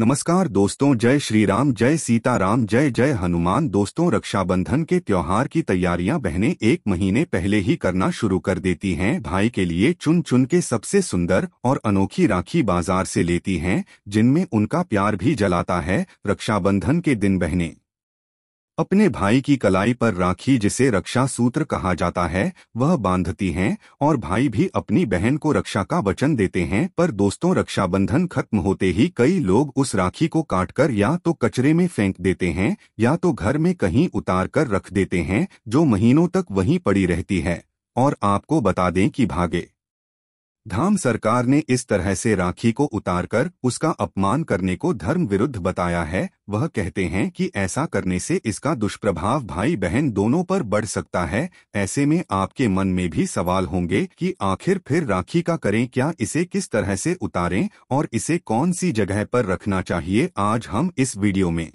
नमस्कार दोस्तों जय श्री राम जय सीताराम जय जय हनुमान दोस्तों रक्षाबंधन के त्योहार की तैयारियां बहनें एक महीने पहले ही करना शुरू कर देती हैं भाई के लिए चुन चुन के सबसे सुंदर और अनोखी राखी बाजार से लेती हैं जिनमें उनका प्यार भी जलाता है रक्षाबंधन के दिन बहनें अपने भाई की कलाई पर राखी जिसे रक्षा सूत्र कहा जाता है वह बांधती हैं और भाई भी अपनी बहन को रक्षा का वचन देते हैं पर दोस्तों रक्षाबंधन खत्म होते ही कई लोग उस राखी को काटकर या तो कचरे में फेंक देते हैं या तो घर में कहीं उतार कर रख देते हैं जो महीनों तक वहीं पड़ी रहती है और आपको बता दें कि भागे धाम सरकार ने इस तरह से राखी को उतारकर उसका अपमान करने को धर्म विरुद्ध बताया है वह कहते हैं कि ऐसा करने से इसका दुष्प्रभाव भाई बहन दोनों पर बढ़ सकता है ऐसे में आपके मन में भी सवाल होंगे कि आखिर फिर राखी का करें क्या इसे किस तरह से उतारें और इसे कौन सी जगह पर रखना चाहिए आज हम इस वीडियो में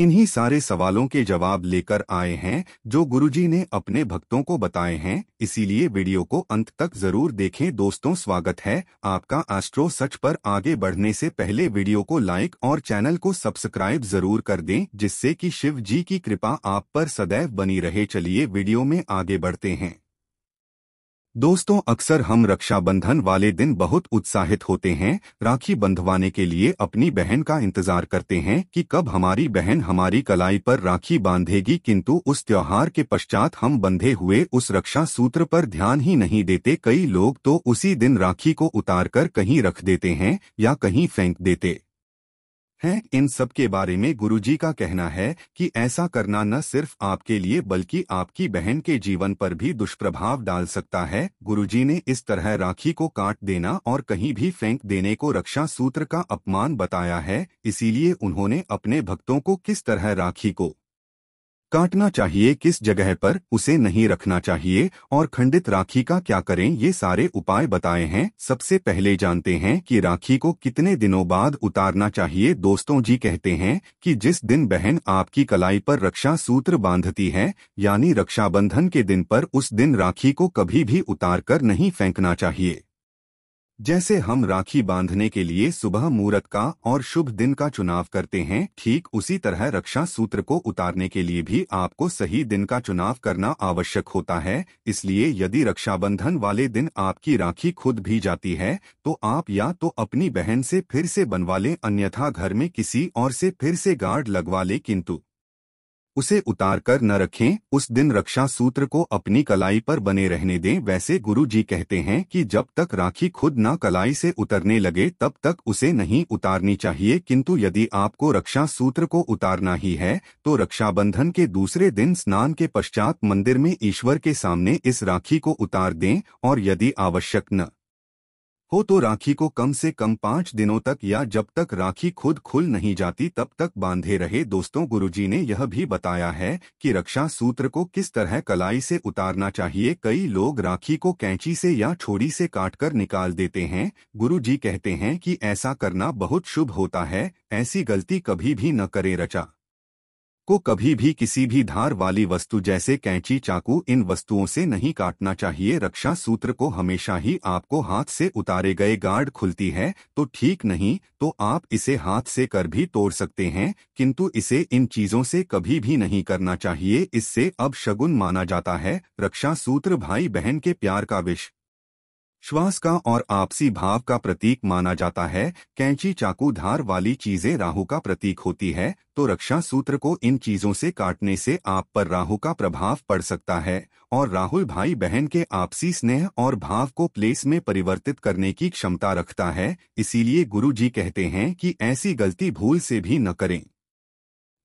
इन्हीं सारे सवालों के जवाब लेकर आए हैं जो गुरुजी ने अपने भक्तों को बताए हैं इसीलिए वीडियो को अंत तक जरूर देखें दोस्तों स्वागत है आपका आस्ट्रो सच पर आगे बढ़ने से पहले वीडियो को लाइक और चैनल को सब्सक्राइब जरूर कर दें जिससे कि शिव जी की कृपा आप पर सदैव बनी रहे चलिए वीडियो में आगे बढ़ते हैं दोस्तों अक्सर हम रक्षाबंधन वाले दिन बहुत उत्साहित होते हैं राखी बंधवाने के लिए अपनी बहन का इंतजार करते हैं कि कब हमारी बहन हमारी कलाई पर राखी बांधेगी किंतु उस त्योहार के पश्चात हम बंधे हुए उस रक्षा सूत्र पर ध्यान ही नहीं देते कई लोग तो उसी दिन राखी को उतारकर कहीं रख देते हैं या कहीं फेंक देते हैं इन सब के बारे में गुरुजी का कहना है कि ऐसा करना न सिर्फ आपके लिए बल्कि आपकी बहन के जीवन पर भी दुष्प्रभाव डाल सकता है गुरुजी ने इस तरह राखी को काट देना और कहीं भी फेंक देने को रक्षा सूत्र का अपमान बताया है इसीलिए उन्होंने अपने भक्तों को किस तरह राखी को काटना चाहिए किस जगह पर उसे नहीं रखना चाहिए और खंडित राखी का क्या करें ये सारे उपाय बताए हैं सबसे पहले जानते हैं कि राखी को कितने दिनों बाद उतारना चाहिए दोस्तों जी कहते हैं कि जिस दिन बहन आपकी कलाई पर रक्षा सूत्र बांधती है यानी रक्षाबंधन के दिन पर उस दिन राखी को कभी भी उतार कर नहीं फेंकना चाहिए जैसे हम राखी बांधने के लिए सुबह मुहूर्त का और शुभ दिन का चुनाव करते हैं ठीक उसी तरह रक्षा सूत्र को उतारने के लिए भी आपको सही दिन का चुनाव करना आवश्यक होता है इसलिए यदि रक्षाबंधन वाले दिन आपकी राखी खुद भी जाती है तो आप या तो अपनी बहन से फिर से बनवा लें अन्यथा घर में किसी और से फिर से गार्ड लगवा लें किंतु उसे उतार कर न रखें उस दिन रक्षा सूत्र को अपनी कलाई पर बने रहने दें वैसे गुरु जी कहते हैं कि जब तक राखी खुद न कलाई से उतरने लगे तब तक उसे नहीं उतारनी चाहिए किंतु यदि आपको रक्षा सूत्र को उतारना ही है तो रक्षाबंधन के दूसरे दिन स्नान के पश्चात मंदिर में ईश्वर के सामने इस राखी को उतार दें और यदि आवश्यक न हो तो राखी को कम से कम पाँच दिनों तक या जब तक राखी खुद खुल नहीं जाती तब तक बांधे रहे दोस्तों गुरुजी ने यह भी बताया है कि रक्षा सूत्र को किस तरह कलाई से उतारना चाहिए कई लोग राखी को कैंची से या छोड़ी से काटकर निकाल देते हैं गुरुजी कहते हैं कि ऐसा करना बहुत शुभ होता है ऐसी गलती कभी भी न करे रचा को कभी भी किसी भी धार वाली वस्तु जैसे कैंची चाकू इन वस्तुओं से नहीं काटना चाहिए रक्षा सूत्र को हमेशा ही आपको हाथ से उतारे गए गार्ड खुलती है तो ठीक नहीं तो आप इसे हाथ से कर भी तोड़ सकते हैं किंतु इसे इन चीजों से कभी भी नहीं करना चाहिए इससे अब शगुन माना जाता है रक्षा सूत्र भाई बहन के प्यार का विष श्वास का और आपसी भाव का प्रतीक माना जाता है कैंची चाकू धार वाली चीजें राहु का प्रतीक होती है तो रक्षा सूत्र को इन चीजों से काटने से आप पर राहु का प्रभाव पड़ सकता है और राहुल भाई बहन के आपसी स्नेह और भाव को प्लेस में परिवर्तित करने की क्षमता रखता है इसीलिए गुरु जी कहते हैं कि ऐसी गलती भूल से भी न करें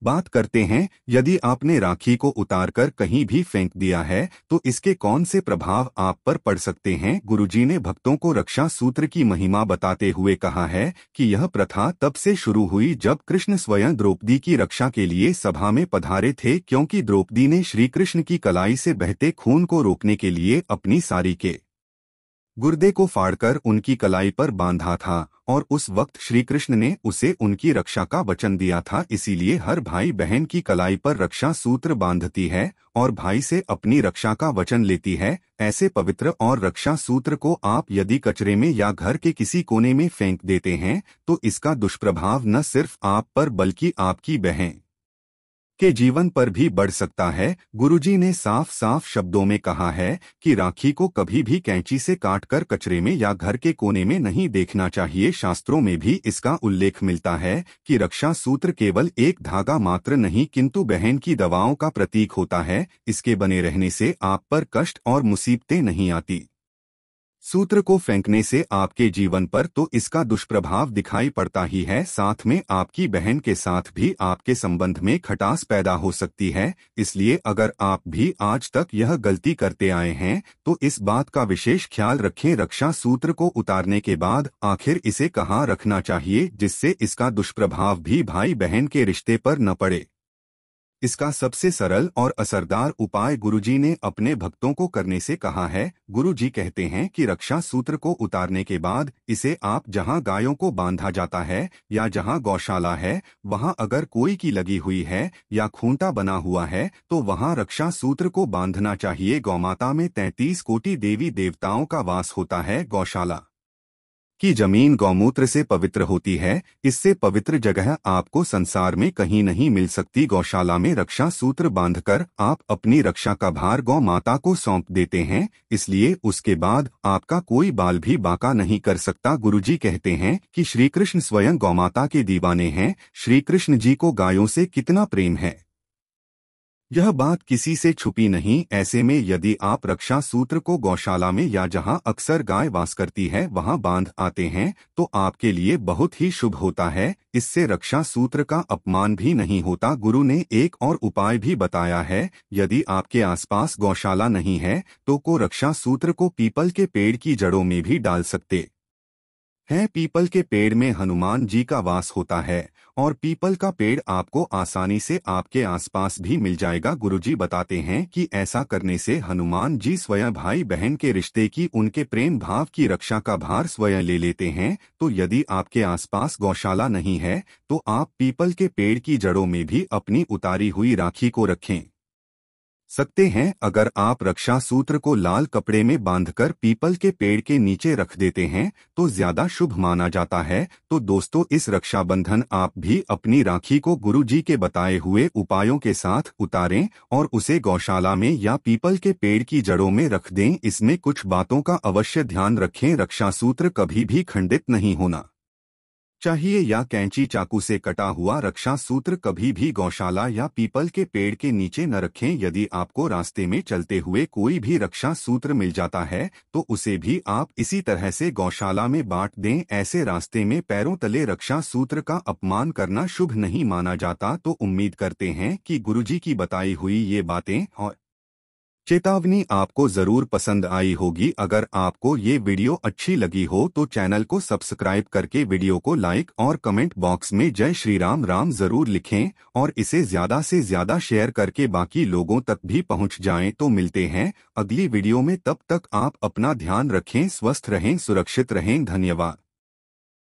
बात करते हैं यदि आपने राखी को उतारकर कहीं भी फेंक दिया है तो इसके कौन से प्रभाव आप पर पड़ सकते हैं गुरुजी ने भक्तों को रक्षा सूत्र की महिमा बताते हुए कहा है कि यह प्रथा तब से शुरू हुई जब कृष्ण स्वयं द्रौपदी की रक्षा के लिए सभा में पधारे थे क्योंकि द्रौपदी ने श्री कृष्ण की कलाई से बहते खून को रोकने के लिए अपनी सारी के गुर्दे को फाड़कर उनकी कलाई पर बांधा था और उस वक्त श्रीकृष्ण ने उसे उनकी रक्षा का वचन दिया था इसीलिए हर भाई बहन की कलाई पर रक्षा सूत्र बांधती है और भाई से अपनी रक्षा का वचन लेती है ऐसे पवित्र और रक्षा सूत्र को आप यदि कचरे में या घर के किसी कोने में फेंक देते हैं तो इसका दुष्प्रभाव न सिर्फ आप पर बल्कि आपकी बहन के जीवन पर भी बढ़ सकता है गुरुजी ने साफ साफ शब्दों में कहा है कि राखी को कभी भी कैंची से काटकर कचरे में या घर के कोने में नहीं देखना चाहिए शास्त्रों में भी इसका उल्लेख मिलता है कि रक्षा सूत्र केवल एक धागा मात्र नहीं किंतु बहन की दवाओं का प्रतीक होता है इसके बने रहने से आप पर कष्ट और मुसीबतें नहीं आती सूत्र को फेंकने से आपके जीवन पर तो इसका दुष्प्रभाव दिखाई पड़ता ही है साथ में आपकी बहन के साथ भी आपके संबंध में खटास पैदा हो सकती है इसलिए अगर आप भी आज तक यह गलती करते आए हैं तो इस बात का विशेष ख्याल रखें रक्षा सूत्र को उतारने के बाद आखिर इसे कहाँ रखना चाहिए जिससे इसका दुष्प्रभाव भी भाई बहन के रिश्ते पर न पड़े इसका सबसे सरल और असरदार उपाय गुरुजी ने अपने भक्तों को करने से कहा है गुरुजी कहते हैं कि रक्षा सूत्र को उतारने के बाद इसे आप जहां गायों को बांधा जाता है या जहां गौशाला है वहां अगर कोई की लगी हुई है या खूंटा बना हुआ है तो वहां रक्षा सूत्र को बांधना चाहिए गौमाता में तैतीस कोटि देवी देवताओं का वास होता है गौशाला कि जमीन गौमूत्र से पवित्र होती है इससे पवित्र जगह आपको संसार में कहीं नहीं मिल सकती गौशाला में रक्षा सूत्र बांधकर आप अपनी रक्षा का भार गौ माता को सौंप देते हैं इसलिए उसके बाद आपका कोई बाल भी बाका नहीं कर सकता गुरुजी कहते हैं कि श्रीकृष्ण स्वयं गौ माता के दीवाने हैं श्रीकृष्ण जी को गायों से कितना प्रेम है यह बात किसी से छुपी नहीं ऐसे में यदि आप रक्षा सूत्र को गौशाला में या जहां अक्सर गाय वास करती है वहां बांध आते हैं तो आपके लिए बहुत ही शुभ होता है इससे रक्षा सूत्र का अपमान भी नहीं होता गुरु ने एक और उपाय भी बताया है यदि आपके आसपास गौशाला नहीं है तो को रक्षा सूत्र को पीपल के पेड़ की जड़ों में भी डाल सकते है पीपल के पेड़ में हनुमान जी का वास होता है और पीपल का पेड़ आपको आसानी से आपके आसपास भी मिल जाएगा गुरुजी बताते हैं कि ऐसा करने से हनुमान जी स्वयं भाई बहन के रिश्ते की उनके प्रेम भाव की रक्षा का भार स्वयं ले लेते हैं तो यदि आपके आसपास गौशाला नहीं है तो आप पीपल के पेड़ की जड़ों में भी अपनी उतारी हुई राखी को रखें सकते हैं अगर आप रक्षा सूत्र को लाल कपड़े में बांधकर पीपल के पेड़ के नीचे रख देते हैं तो ज्यादा शुभ माना जाता है तो दोस्तों इस रक्षाबंधन आप भी अपनी राखी को गुरुजी के बताए हुए उपायों के साथ उतारें और उसे गौशाला में या पीपल के पेड़ की जड़ों में रख दें इसमें कुछ बातों का अवश्य ध्यान रखें रक्षा सूत्र कभी भी खंडित नहीं होना चाहिए या कैंची चाकू से कटा हुआ रक्षा सूत्र कभी भी गौशाला या पीपल के पेड़ के नीचे न रखें यदि आपको रास्ते में चलते हुए कोई भी रक्षा सूत्र मिल जाता है तो उसे भी आप इसी तरह से गौशाला में बांट दें ऐसे रास्ते में पैरों तले रक्षा सूत्र का अपमान करना शुभ नहीं माना जाता तो उम्मीद करते हैं कि गुरुजी की बताई हुई ये बातें और चेतावनी आपको जरूर पसंद आई होगी अगर आपको ये वीडियो अच्छी लगी हो तो चैनल को सब्सक्राइब करके वीडियो को लाइक और कमेंट बॉक्स में जय श्री राम राम जरूर लिखें और इसे ज्यादा से ज्यादा शेयर करके बाकी लोगों तक भी पहुंच जाएं तो मिलते हैं अगली वीडियो में तब तक आप अपना ध्यान रखें स्वस्थ रहें सुरक्षित रहें धन्यवाद